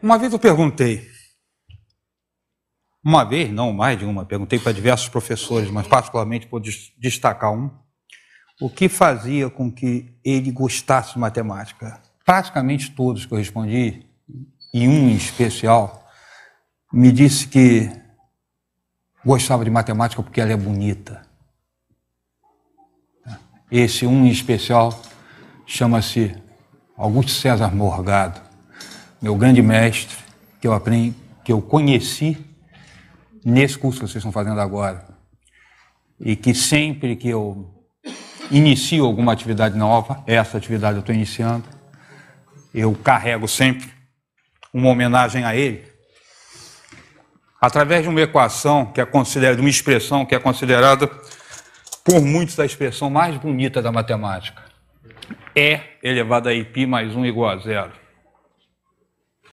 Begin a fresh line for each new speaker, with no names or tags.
Uma vez eu perguntei, uma vez, não mais de uma, perguntei para diversos professores, mas particularmente vou destacar um, o que fazia com que ele gostasse de matemática. Praticamente todos que eu respondi, e um em especial, me disse que gostava de matemática porque ela é bonita. Esse um em especial chama-se Augusto César Morgado meu grande mestre, que eu aprendi, que eu conheci nesse curso que vocês estão fazendo agora. E que sempre que eu inicio alguma atividade nova, essa atividade eu estou iniciando, eu carrego sempre uma homenagem a ele, através de uma equação que é considerada, de uma expressão que é considerada por muitos a expressão mais bonita da matemática. E elevado a pi mais 1 igual a zero.